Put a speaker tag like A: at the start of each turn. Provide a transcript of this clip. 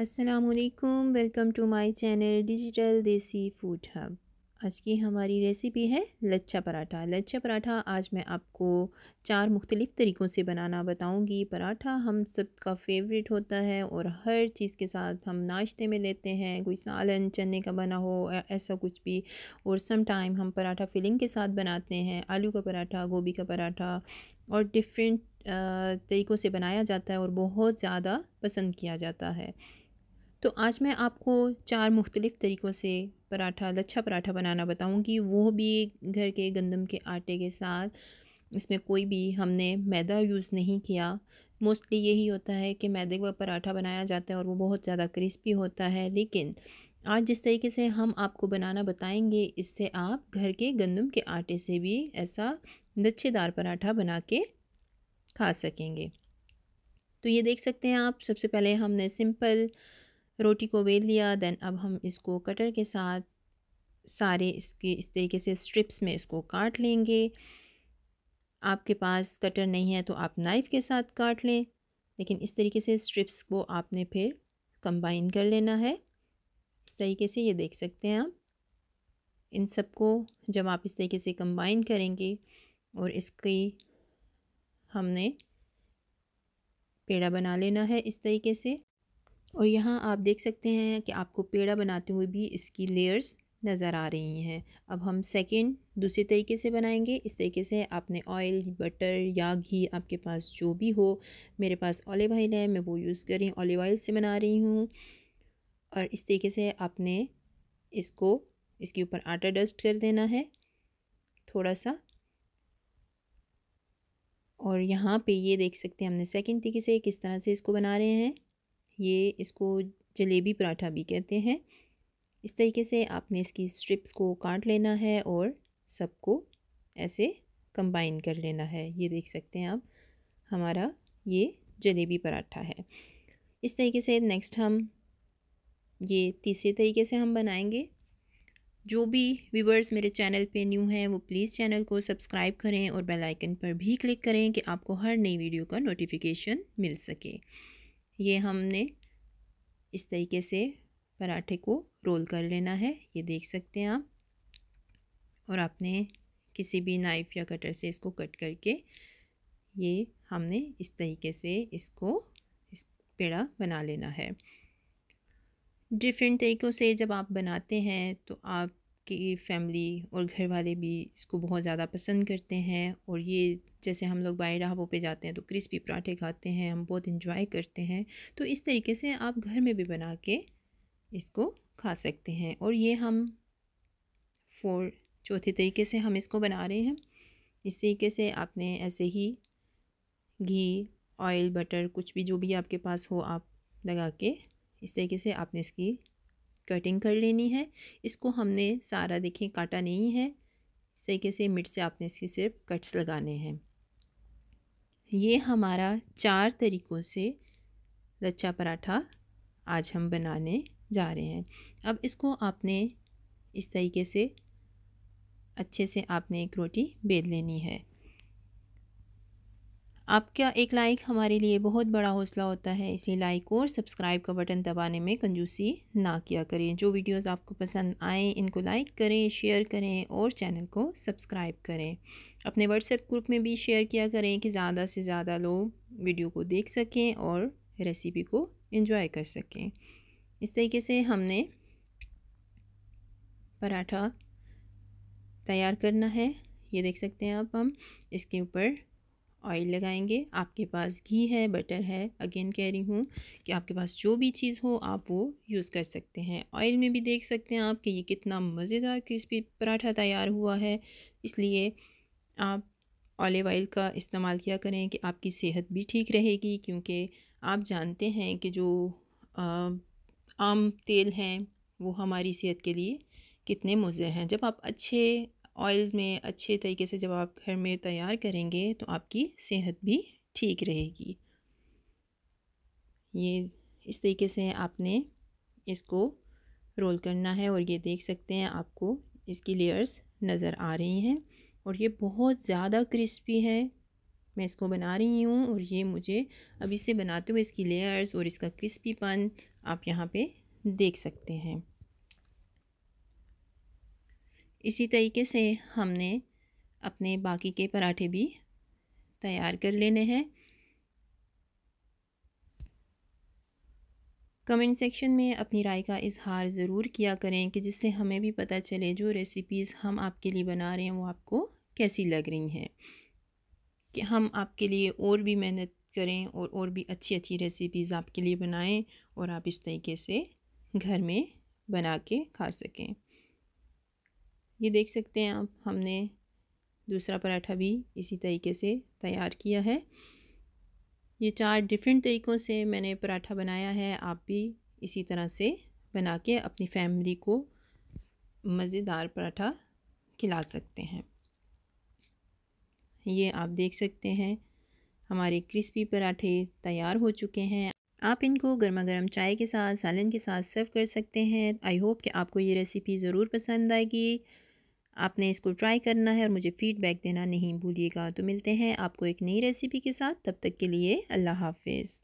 A: असलकम welcome to my channel digital desi food hub आज की हमारी रेसिपी है लच्छा पराठा लच्छा पराठा आज मैं आपको चार मुख्तलिफ़ तरीक़ों से बनाना बताऊंगी पराठा हम सब का फेवरेट होता है और हर चीज़ के साथ हम नाश्ते में लेते हैं कोई सालन चने का बना हो ऐसा कुछ भी और सम टाइम हम पराठा फिलिंग के साथ बनाते हैं आलू का पराठा गोभी का पराठा और डिफरेंट तरीक़ों से बनाया जाता है और बहुत ज़्यादा पसंद किया जाता है तो आज मैं आपको चार मुख्तलिफ़ तरीक़ों से पराठा लच्छा पराठा बनाना बताऊँगी वो भी घर के गंदम के आटे के साथ इसमें कोई भी हमने मैदा यूज़ नहीं किया मोस्टली यही होता है कि मैदे का पराठा बनाया जाता है और वो बहुत ज़्यादा क्रिस्पी होता है लेकिन आज जिस तरीके से हम आपको बनाना बताएंगे इससे आप घर के गंदम के आटे से भी ऐसा लच्छेदार पराठा बना के खा सकेंगे तो ये देख सकते हैं आप सबसे पहले हमने सिंपल रोटी को बेल लिया दैन अब हम इसको कटर के साथ सारे इसके इस तरीके से स्ट्रिप्स में इसको काट लेंगे आपके पास कटर नहीं है तो आप नाइफ़ के साथ काट लें लेकिन इस तरीके से स्ट्रिप्स को आपने फिर कंबाइन कर लेना है इस तरीके से ये देख सकते हैं आप इन सबको जब आप इस तरीके से कंबाइन करेंगे और इसकी हमने पेड़ा बना लेना है इस तरीके से और यहाँ आप देख सकते हैं कि आपको पेड़ा बनाते हुए भी इसकी लेयर्स नज़र आ रही हैं अब हम सेकंड दूसरे तरीके से बनाएंगे इस तरीके से आपने ऑयल बटर या घी आपके पास जो भी हो मेरे पास ऑलिव ऑयल है मैं वो यूज़ कर रही हूँ ऑलिव ऑयल से बना रही हूँ और इस तरीके से आपने इसको इसके ऊपर आटा डस्ट कर देना है थोड़ा सा और यहाँ पे ये देख सकते हैं हमने सेकंड तरीके से किस तरह से इसको बना रहे हैं ये इसको जलेबी पराठा भी कहते हैं इस तरीके से आपने इसकी स्ट्रिप्स को काट लेना है और सबको ऐसे कंबाइन कर लेना है ये देख सकते हैं आप हमारा ये जलेबी पराठा है इस तरीके से नेक्स्ट हम ये तीसरे तरीके से हम बनाएंगे जो भी व्यूवर्स मेरे चैनल पे न्यू हैं वो प्लीज़ चैनल को सब्सक्राइब करें और बेल आइकन पर भी क्लिक करें कि आपको हर नई वीडियो का नोटिफिकेशन मिल सके ये हमने इस तरीके से पराठे को रोल कर लेना है ये देख सकते हैं आप और आपने किसी भी नाइफ़ या कटर से इसको कट करके ये हमने इस तरीके से इसको इस पेड़ा बना लेना है डिफरेंट तरीक़ों से जब आप बनाते हैं तो आप कि फैमिली और घर वाले भी इसको बहुत ज़्यादा पसंद करते हैं और ये जैसे हम लोग बाई ढाबों पे जाते हैं तो क्रिस्पी पराठे खाते हैं हम बहुत इन्जॉय करते हैं तो इस तरीके से आप घर में भी बना के इसको खा सकते हैं और ये हम फोर चौथे तरीके से हम इसको बना रहे हैं इस तरीके से आपने ऐसे ही घी ऑयल बटर कुछ भी जो भी आपके पास हो आप लगा के इस तरीके से आपने इसकी कटिंग कर लेनी है इसको हमने सारा देखिए काटा नहीं है तरीके से मिट से आपने इसकी सिर्फ कट्स लगाने हैं ये हमारा चार तरीक़ों से लच्छा पराठा आज हम बनाने जा रहे हैं अब इसको आपने इस तरीके से अच्छे से आपने एक रोटी बेल लेनी है आपका एक लाइक हमारे लिए बहुत बड़ा हौसला होता है इसलिए लाइक और सब्सक्राइब का बटन दबाने में कंजूसी ना किया करें जो वीडियोस आपको पसंद आए इनको लाइक करें शेयर करें और चैनल को सब्सक्राइब करें अपने व्हाट्सएप ग्रुप में भी शेयर किया करें कि ज़्यादा से ज़्यादा लोग वीडियो को देख सकें और रेसिपी को इंजॉय कर सकें इस तरीके से हमने पराठा तैयार करना है ये देख सकते हैं आप हम इसके ऊपर ऑयल लगाएंगे आपके पास घी है बटर है अगेन कह रही हूँ कि आपके पास जो भी चीज़ हो आप वो यूज़ कर सकते हैं ऑयल में भी देख सकते हैं आप कि ये कितना मज़ेदार क्रिस्पी पराठा तैयार हुआ है इसलिए आप ऑलिव ऑयल का इस्तेमाल किया करें कि आपकी सेहत भी ठीक रहेगी क्योंकि आप जानते हैं कि जो आम तेल हैं वो हमारी सेहत के लिए कितने मुज़र हैं जब आप अच्छे ऑयल में अच्छे तरीके से जब आप घर में तैयार करेंगे तो आपकी सेहत भी ठीक रहेगी ये इस तरीके से आपने इसको रोल करना है और ये देख सकते हैं आपको इसकी लेयर्स नज़र आ रही हैं और ये बहुत ज़्यादा क्रिस्पी है मैं इसको बना रही हूँ और ये मुझे अभी से बनाते हुए इसकी लेयर्स और इसका क्रिस्पीपन आप यहाँ पे देख सकते हैं इसी तरीके से हमने अपने बाकी के पराठे भी तैयार कर लेने हैं कमेंट सेक्शन में अपनी राय का इजहार ज़रूर किया करें कि जिससे हमें भी पता चले जो रेसिपीज़ हम आपके लिए बना रहे हैं वो आपको कैसी लग रही हैं कि हम आपके लिए और भी मेहनत करें और और भी अच्छी अच्छी रेसिपीज़ आपके लिए बनाएं और आप इस तरीके से घर में बना के खा सकें ये देख सकते हैं आप हमने दूसरा पराठा भी इसी तरीके से तैयार किया है ये चार डिफरेंट तरीक़ों से मैंने पराठा बनाया है आप भी इसी तरह से बना के अपनी फैमिली को मज़ेदार पराठा खिला सकते हैं ये आप देख सकते हैं हमारे क्रिस्पी पराठे तैयार हो चुके हैं आप इनको गर्मा गर्म चाय के साथ सालन के साथ सर्व कर सकते हैं आई होप कि आपको ये रेसिपी ज़रूर पसंद आएगी आपने इसको ट्राई करना है और मुझे फ़ीडबैक देना नहीं भूलिएगा तो मिलते हैं आपको एक नई रेसिपी के साथ तब तक के लिए अल्लाह हाफिज़